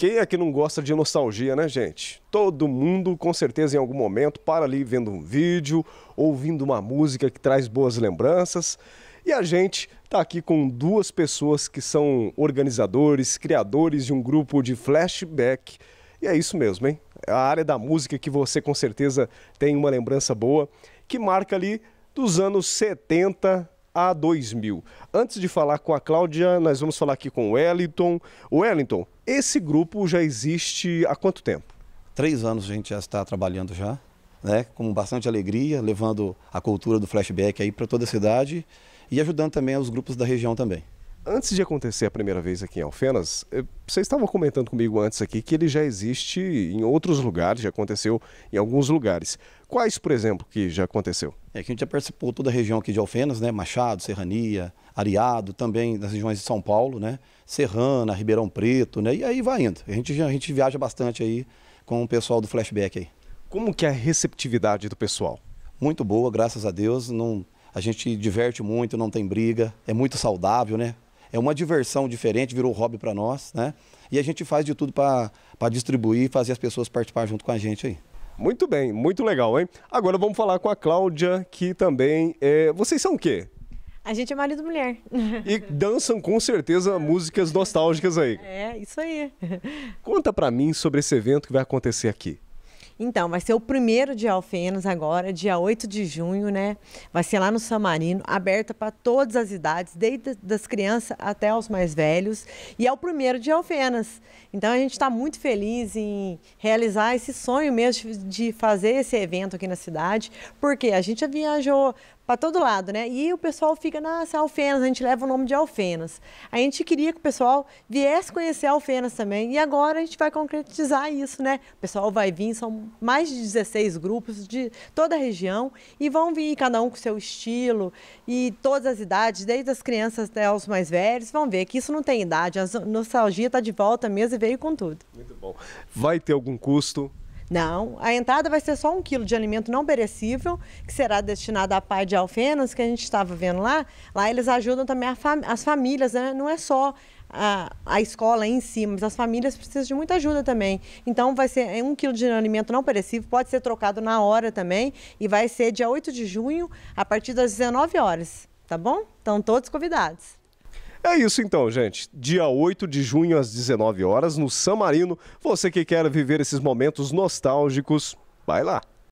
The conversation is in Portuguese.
Quem é que não gosta de nostalgia, né, gente? Todo mundo, com certeza, em algum momento, para ali vendo um vídeo, ouvindo uma música que traz boas lembranças. E a gente está aqui com duas pessoas que são organizadores, criadores de um grupo de flashback. E é isso mesmo, hein? É a área da música que você, com certeza, tem uma lembrança boa, que marca ali dos anos 70 a 2000. Antes de falar com a Cláudia, nós vamos falar aqui com o Wellington. Wellington, esse grupo já existe há quanto tempo? Três anos a gente já está trabalhando já, né? com bastante alegria, levando a cultura do flashback aí para toda a cidade e ajudando também os grupos da região também. Antes de acontecer a primeira vez aqui em Alfenas, eh, vocês estavam comentando comigo antes aqui que ele já existe em outros lugares, já aconteceu em alguns lugares. Quais, por exemplo, que já aconteceu? É que a gente já participou toda a região aqui de Alfenas, né? Machado, Serrania, Areado, também nas regiões de São Paulo, né? Serrana, Ribeirão Preto, né? E aí vai indo. A gente, a gente viaja bastante aí com o pessoal do Flashback aí. Como que é a receptividade do pessoal? Muito boa, graças a Deus. Não, a gente diverte muito, não tem briga, é muito saudável, né? é uma diversão diferente, virou hobby para nós, né? E a gente faz de tudo para distribuir e fazer as pessoas participar junto com a gente aí. Muito bem, muito legal, hein? Agora vamos falar com a Cláudia, que também é... Vocês são o quê? A gente é marido e mulher. E dançam com certeza músicas nostálgicas aí. É, isso aí. Conta para mim sobre esse evento que vai acontecer aqui. Então, vai ser o primeiro de Alfenas agora, dia 8 de junho, né? Vai ser lá no Marino, aberta para todas as idades, desde das crianças até os mais velhos. E é o primeiro de Alfenas. Então, a gente está muito feliz em realizar esse sonho mesmo de fazer esse evento aqui na cidade, porque a gente já viajou para todo lado, né? E o pessoal fica nossa, Alfenas, a gente leva o nome de Alfenas. A gente queria que o pessoal viesse conhecer Alfenas também, e agora a gente vai concretizar isso, né? O pessoal vai vir, são mais de 16 grupos de toda a região, e vão vir cada um com seu estilo, e todas as idades, desde as crianças até os mais velhos, vão ver que isso não tem idade, a nostalgia está de volta mesmo e veio com tudo. Muito bom. Vai ter algum custo? Não, a entrada vai ser só um quilo de alimento não perecível, que será destinado à pai de alfenas, que a gente estava vendo lá. Lá eles ajudam também fam as famílias, né? não é só a, a, escola em si, mas as famílias precisam de muita ajuda também. Então, vai ser é um quilo de alimento não perecível, pode ser trocado na hora também, e vai ser dia 8 de junho, a partir das 19 horas, tá bom? Estão todos convidados. É isso então, gente. Dia 8 de junho às 19 horas no San Marino. Você que quer viver esses momentos nostálgicos, vai lá.